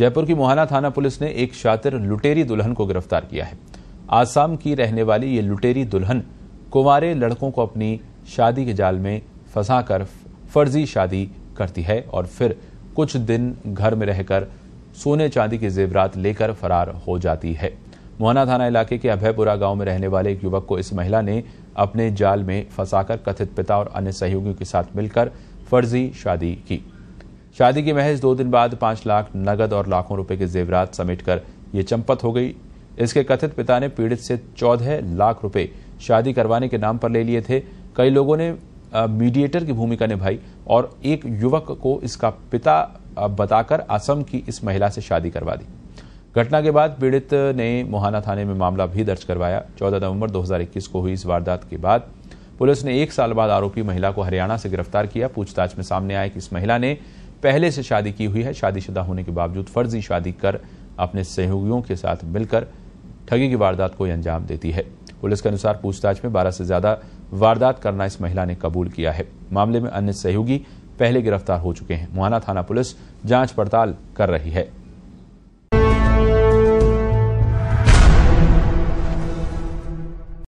जयपुर की मोहाना थाना पुलिस ने एक शातिर लुटेरी दुल्हन को गिरफ्तार किया है आसाम की रहने वाली ये लुटेरी दुल्हन कुमारे लड़कों को अपनी शादी के जाल में फंसाकर फर्जी शादी करती है और फिर कुछ दिन घर में रहकर सोने चांदी के जेवरात लेकर फरार हो जाती है मोहना थाना इलाके के अभयपुरा गांव में रहने वाले एक युवक को इस महिला ने अपने जाल में फंसाकर कथित पिता और अन्य सहयोगियों के साथ मिलकर फर्जी शादी की शादी के महज दो दिन बाद पांच लाख नगद और लाखों रुपए के जेवरात समेट कर ये चंपत हो गई इसके कथित पिता ने पीड़ित से चौदह लाख रुपए शादी करवाने के नाम पर ले लिए थे कई लोगों ने मीडिएटर की भूमिका निभाई और एक युवक को इसका पिता बताकर असम की इस महिला से शादी करवा दी घटना के बाद पीड़ित ने मोहाना थाने में मामला भी दर्ज करवाया 14 नवंबर 2021 को हुई इस वारदात के बाद पुलिस ने एक साल बाद आरोपी महिला को हरियाणा से गिरफ्तार किया पूछताछ में सामने आया कि इस महिला ने पहले से शादी की हुई है शादीशुदा होने के बावजूद फर्जी शादी कर अपने सहयोगियों के साथ मिलकर ठगी की वारदात को अंजाम देती है पुलिस के अनुसार पूछताछ में बारह से ज्यादा वारदात करना इस महिला ने कबूल किया है मामले में अन्य सहयोगी पहले गिरफ्तार हो चुके हैं मुहाना थाना पुलिस जांच पड़ताल कर रही है